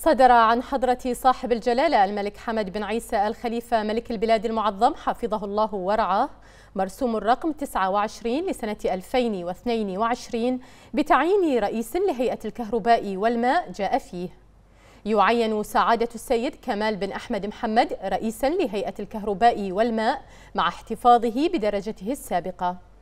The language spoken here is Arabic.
صدر عن حضرة صاحب الجلالة الملك حمد بن عيسى الخليفة ملك البلاد المعظم حفظه الله ورعاه مرسوم الرقم 29 لسنة 2022 بتعيين رئيس لهيئة الكهرباء والماء جاء فيه يعين سعادة السيد كمال بن أحمد محمد رئيسا لهيئة الكهرباء والماء مع احتفاظه بدرجته السابقة